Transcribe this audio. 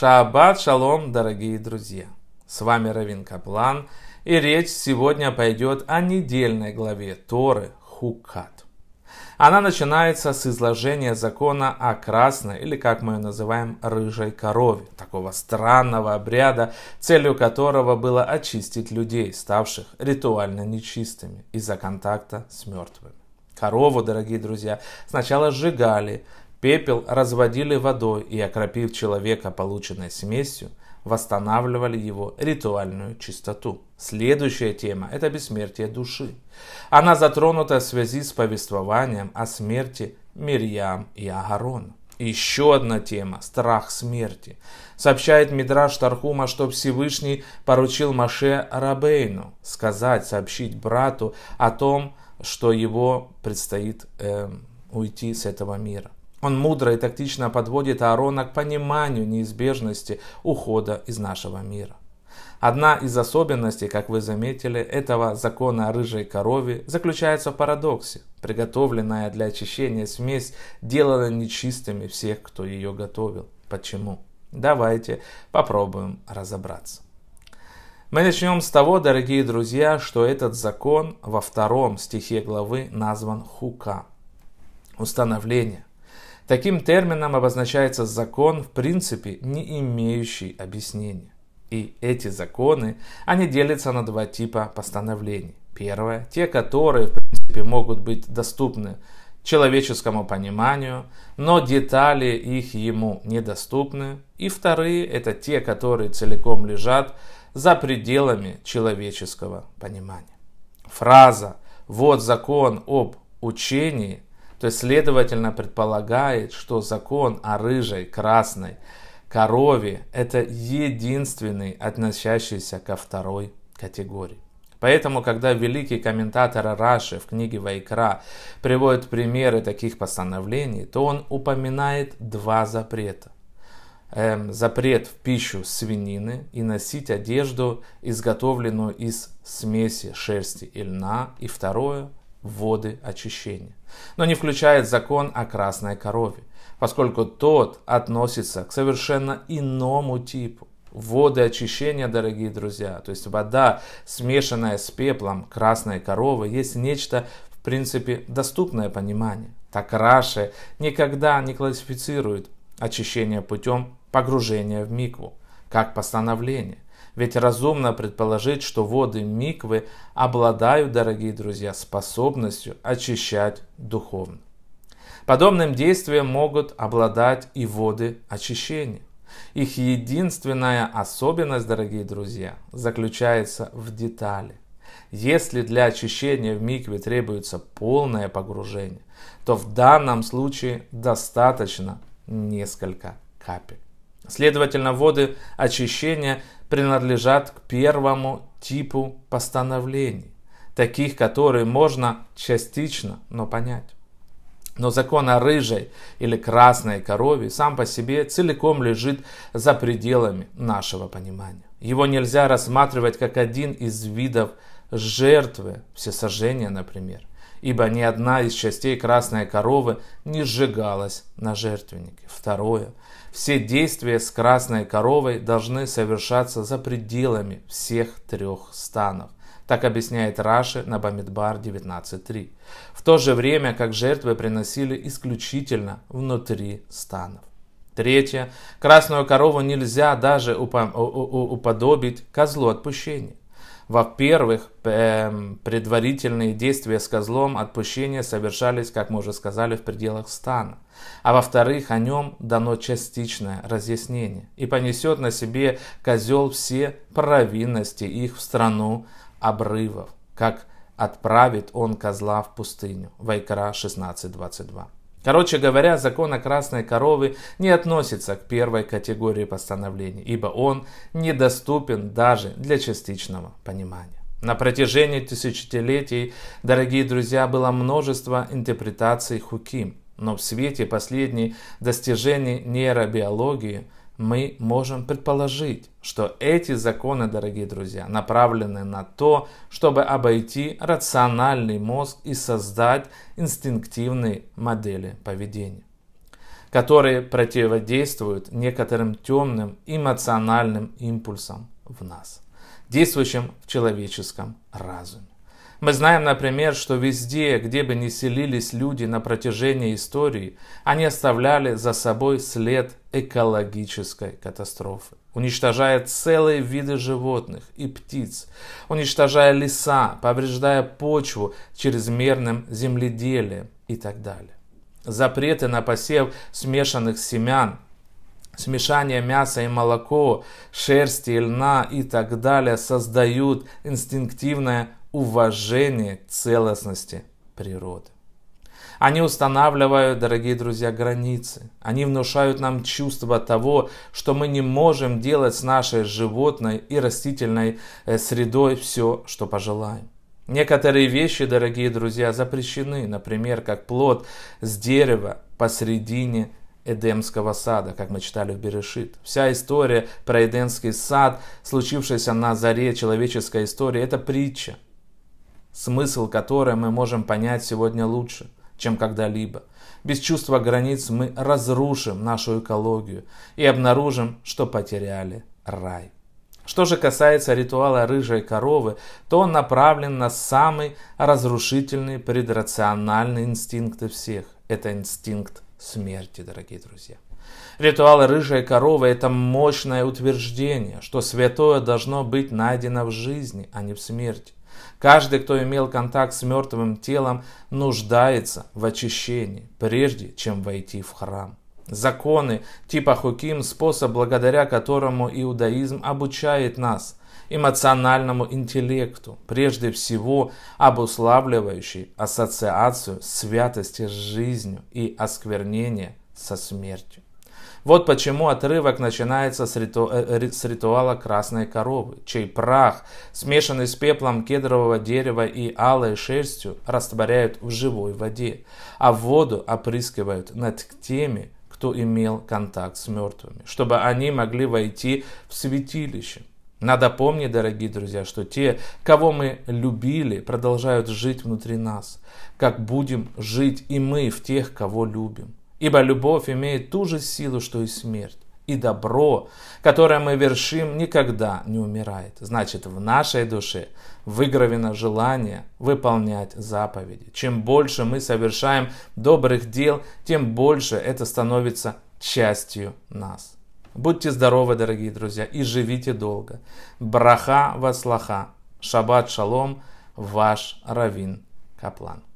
Шаббат шалом, дорогие друзья! С вами Равин Каплан, и речь сегодня пойдет о недельной главе Торы Хукат. Она начинается с изложения закона о красной, или как мы ее называем, рыжей корове, такого странного обряда, целью которого было очистить людей, ставших ритуально нечистыми из-за контакта с мертвыми. Корову, дорогие друзья, сначала сжигали, Пепел разводили водой и, окропив человека полученной смесью, восстанавливали его ритуальную чистоту. Следующая тема – это бессмертие души. Она затронута в связи с повествованием о смерти Мирьям и Агарон. Еще одна тема – страх смерти. Сообщает Мидраш Тархума, что Всевышний поручил Маше Рабейну сказать, сообщить брату о том, что его предстоит э, уйти с этого мира. Он мудро и тактично подводит Аарона к пониманию неизбежности ухода из нашего мира. Одна из особенностей, как вы заметили, этого закона о рыжей корове заключается в парадоксе. Приготовленная для очищения смесь делала нечистыми всех, кто ее готовил. Почему? Давайте попробуем разобраться. Мы начнем с того, дорогие друзья, что этот закон во втором стихе главы назван хука – установление. Таким термином обозначается закон, в принципе, не имеющий объяснения. И эти законы, они делятся на два типа постановлений. Первое, те, которые, в принципе, могут быть доступны человеческому пониманию, но детали их ему недоступны. И вторые, это те, которые целиком лежат за пределами человеческого понимания. Фраза «Вот закон об учении» То есть, следовательно, предполагает, что закон о рыжей, красной корове – это единственный, относящийся ко второй категории. Поэтому, когда великий комментатор Раши в книге Вайкра приводит примеры таких постановлений, то он упоминает два запрета. Эм, запрет в пищу свинины и носить одежду, изготовленную из смеси шерсти и льна. И второе – воды очищения, но не включает закон о красной корове, поскольку тот относится к совершенно иному типу. Воды очищения, дорогие друзья, то есть вода, смешанная с пеплом красной коровы, есть нечто, в принципе, доступное понимание. Так Раши никогда не классифицирует очищение путем погружения в микву, как постановление, ведь разумно предположить, что воды миквы обладают, дорогие друзья, способностью очищать духовно. Подобным действием могут обладать и воды очищения. Их единственная особенность, дорогие друзья, заключается в детали. Если для очищения в микве требуется полное погружение, то в данном случае достаточно несколько капель. Следовательно, воды очищения принадлежат к первому типу постановлений, таких, которые можно частично, но понять. Но закон о рыжей или красной корове сам по себе целиком лежит за пределами нашего понимания. Его нельзя рассматривать как один из видов жертвы всесожжения, например ибо ни одна из частей красной коровы не сжигалась на жертвеннике. Второе. Все действия с красной коровой должны совершаться за пределами всех трех станов. Так объясняет Раши на Бамидбар 19.3. В то же время, как жертвы приносили исключительно внутри станов. Третье. Красную корову нельзя даже уподобить козлу отпущения. Во-первых, эм, предварительные действия с козлом отпущения совершались, как мы уже сказали, в пределах стана. А во-вторых, о нем дано частичное разъяснение. И понесет на себе козел все провинности их в страну обрывов, как отправит он козла в пустыню. Вайкара 16.22. Короче говоря, закон о красной коровы не относится к первой категории постановлений, ибо он недоступен даже для частичного понимания. На протяжении тысячелетий, дорогие друзья, было множество интерпретаций хуким, но в свете последних достижений нейробиологии – мы можем предположить, что эти законы, дорогие друзья, направлены на то, чтобы обойти рациональный мозг и создать инстинктивные модели поведения, которые противодействуют некоторым темным эмоциональным импульсам в нас, действующим в человеческом разуме. Мы знаем, например, что везде, где бы ни селились люди на протяжении истории, они оставляли за собой след экологической катастрофы, уничтожая целые виды животных и птиц, уничтожая леса, повреждая почву чрезмерным земледелием и так далее. Запреты на посев смешанных семян смешание мяса и молоко, шерсти и льна и так далее создают инстинктивное уважение целостности природы. Они устанавливают, дорогие друзья, границы. Они внушают нам чувство того, что мы не можем делать с нашей животной и растительной э, средой все, что пожелаем. Некоторые вещи, дорогие друзья, запрещены, например, как плод с дерева посредине Эдемского сада, как мы читали в Берешит. Вся история про Эдемский сад, случившаяся на заре человеческой истории, это притча, смысл которой мы можем понять сегодня лучше, чем когда-либо. Без чувства границ мы разрушим нашу экологию и обнаружим, что потеряли рай. Что же касается ритуала рыжей коровы, то он направлен на самый разрушительный предрациональный инстинкт всех. Это инстинкт смерти, дорогие друзья. Ритуал рыжей коровы – это мощное утверждение, что святое должно быть найдено в жизни, а не в смерти. Каждый, кто имел контакт с мертвым телом, нуждается в очищении, прежде чем войти в храм. Законы типа хуким – способ, благодаря которому иудаизм обучает нас эмоциональному интеллекту, прежде всего обуславливающий ассоциацию святости с жизнью и осквернения со смертью. Вот почему отрывок начинается с, риту... Э, э, с ритуала красной коровы, чей прах, смешанный с пеплом кедрового дерева и алой шерстью, растворяют в живой воде, а воду опрыскивают над теми, кто имел контакт с мертвыми, чтобы они могли войти в святилище. Надо помнить, дорогие друзья, что те, кого мы любили, продолжают жить внутри нас, как будем жить и мы в тех, кого любим. Ибо любовь имеет ту же силу, что и смерть. И добро, которое мы вершим, никогда не умирает. Значит, в нашей душе выгравено желание выполнять заповеди. Чем больше мы совершаем добрых дел, тем больше это становится частью нас. Будьте здоровы, дорогие друзья, и живите долго. Браха вас лаха. Шаббат шалом. Ваш Равин Каплан.